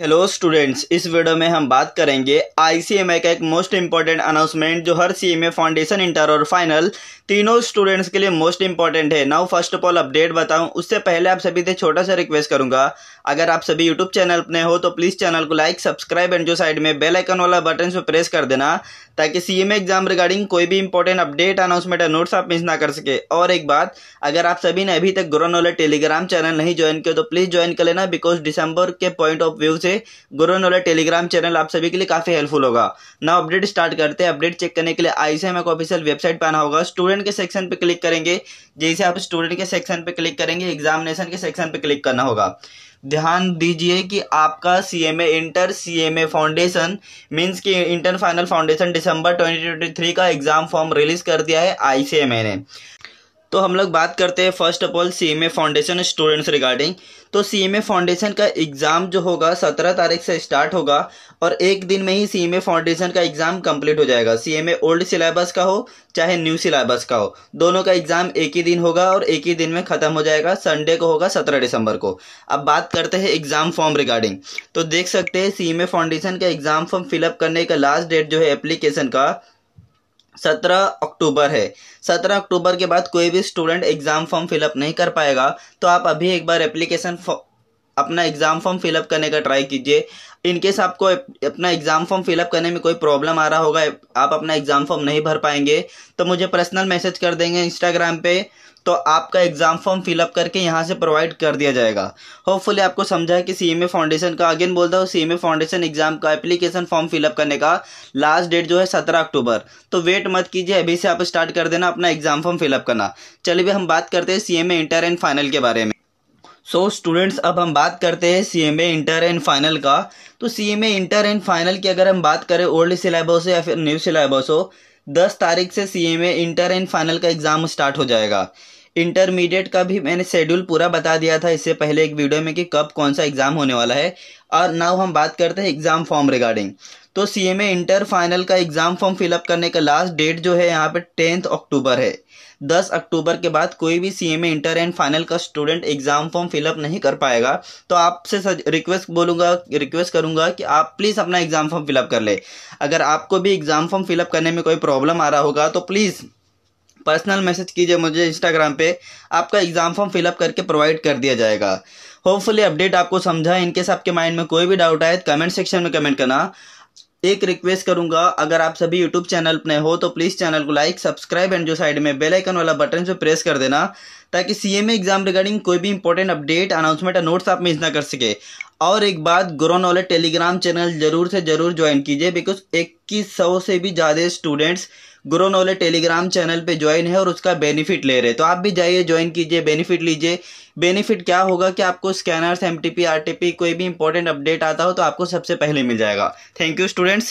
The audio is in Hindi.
हेलो स्टूडेंट्स इस वीडियो में हम बात करेंगे आईसीएमए का एक मोस्ट इम्पॉर्टेंट अनाउंसमेंट जो हर सीएमए फाउंडेशन इंटर और फाइनल तीनों स्टूडेंट्स के लिए मोस्ट इंपॉर्टेंट है now first of all update बताऊं उससे पहले आप सभी से छोटा सा रिक्वेस्ट करूंगा अगर आप सभी यूट्यूब चैनल अपने हो तो प्लीज़ चैनल को लाइक सब्सक्राइब एंड जो साइड में बेलाइकन वाला बटन पर प्रेस कर देना ताकि सी एग्जाम रिगार्डिंग कोई भी इंपॉर्टेंट अपडेट अनाउंसमेंट या नोट्स आप मिस ना कर सके और एक बात अगर आप सभी ने अभी तक ग्रोन नॉलेज टेलीग्राम चैनल नहीं ज्वाइन किया तो प्लीज़ ज्वाइन कर लेना बिकॉज दिसंबर के पॉइंट ऑफ व्यू से गुरु नॉलेज टेलीग्राम चैनल आप सभी के लिए काफ़ी हेल्पफुल होगा नाउ अपडेट स्टार्ट करते हैं अपडेट चेक करने के लिए आई सी ऑफिशियल वेबसाइट पर आना होगा स्टूडेंट के सेक्शन पर क्लिक करेंगे जैसे आप स्टूडेंट के सेक्शन पर क्लिक करेंगे एग्जामिनेशन के सेक्शन पर क्लिक करना होगा ध्यान दीजिए कि आपका C M A inter C M A foundation means कि इंटर फाइनल फाउंडेशन दिसंबर 2023 का एग्ज़ाम फॉर्म रिलीज़ कर दिया है आई ने तो हम लोग बात करते हैं first of all C M A foundation students regarding तो सी एम ए फाउंडेशन का एग्ज़ाम जो होगा सत्रह तारीख से स्टार्ट होगा और एक दिन में ही सी फाउंडेशन का एग्ज़ाम कंप्लीट हो जाएगा C M A old syllabus का हो चाहे न्यू सिलेबस का हो दोनों का एग्ज़ाम एक ही दिन होगा और एक ही दिन में ख़त्म हो जाएगा संडे को होगा सत्रह दिसंबर को अब बात करते हैं एग्ज़ाम फॉर्म रिगार्डिंग तो देख सकते हैं सी फाउंडेशन का एग्ज़ाम फॉर्म फिलअप करने का लास्ट डेट जो है एप्लीकेशन का सत्रह अक्टूबर है सत्रह अक्टूबर के बाद कोई भी स्टूडेंट एग्ज़ाम फॉर्म फिलअप नहीं कर पाएगा तो आप अभी एक बार एप्लीकेशन अपना एग्ज़ाम फॉर्म फिलअप करने का ट्राई कीजिए इनकेस आपको अपना एग्ज़ाम फॉर्म फिलअप करने में कोई प्रॉब्लम आ रहा होगा आप अपना एग्ज़ाम फॉर्म नहीं भर पाएंगे तो मुझे पर्सनल मैसेज कर देंगे इंस्टाग्राम पे तो आपका एग्ज़ाम फॉर्म फिलअप करके यहाँ से प्रोवाइड कर दिया जाएगा होपफुली आपको समझा कि सी फाउंडेशन का अगेन बोलता हूँ सी फाउंडेशन एग्ज़ाम का एप्लीकेशन फॉर्म फिलअप करने का लास्ट डेट जो है सत्रह अक्टूबर तो वेट मत कीजिए अभी से आप स्टार्ट कर देना अपना एग्ज़ाम फॉर्म फिलअप करना चलिए हम बात करते हैं C M inter and final के बारे में सो so, स्टूडेंट्स अब हम बात करते हैं C M A inter and final का तो C M A inter and final की अगर हम बात करें ओल्ड सिलेबस हो या फिर न्यू सिलेबस हो दस तारीख से C M A inter and final का एग्ज़ाम स्टार्ट हो जाएगा इंटरमीडिएट का भी मैंने शेड्यूल पूरा बता दिया था इससे पहले एक वीडियो में कि कब कौन सा एग्ज़ाम होने वाला है और नाव हम बात करते हैं एग्ज़ाम फॉर्म रिगार्डिंग तो C M A inter final का एग्ज़ाम फॉर्म फिलअप करने का लास्ट डेट जो है यहाँ पे टेंथ अक्टूबर है दस अक्टूबर के बाद कोई भी C M A inter and final का स्टूडेंट एग्ज़ाम फॉर्म फिलअप नहीं कर पाएगा तो आपसे रिक्वेस्ट बोलूँगा रिक्वेस्ट करूँगा कि आप प्लीज़ अपना एग्ज़ाम फॉर्म फिलअप कर ले अगर आपको भी एग्ज़ाम फॉर्म फिलअप करने में कोई प्रॉब्लम आ रहा होगा तो प्लीज़ पर्सनल मैसेज कीजिए मुझे इंस्टाग्राम पे आपका एग्ज़ाम फॉर्म फिलअप करके प्रोवाइड कर दिया जाएगा होपफुली अपडेट आपको समझा इनकेस आपके माइंड में कोई भी डाउट आए तो कमेंट सेक्शन में कमेंट करना एक रिक्वेस्ट करूंगा अगर आप सभी यूट्यूब चैनल पर हो तो प्लीज़ चैनल को लाइक सब्सक्राइब एंड जो साइड में बेल आइकन वाला बटन से प्रेस कर देना ताकि सीएमए एग्जाम रिगार्डिंग कोई भी इंपॉर्टेंट अपडेट अनाउंसमेंट या नोट्स आप मिस ना कर सके और एक बात गुरो नॉलेज टेलीग्राम चैनल जरूर से जरूर ज्वाइन कीजिए बिकॉज इक्कीस सौ से भी ज़्यादा students grow knowledge telegram channel पे ज्वाइन है और उसका बेनिफिट ले रहे हैं तो आप भी जाइए ज्वाइन कीजिए बेनिफिट लीजिए बेनिफिट क्या होगा कि आपको स्कैनर्स एम टी कोई भी इंपॉर्टेंट अपडेट आता हो तो आपको सबसे पहले मिल जाएगा थैंक यू स्टूडेंट्स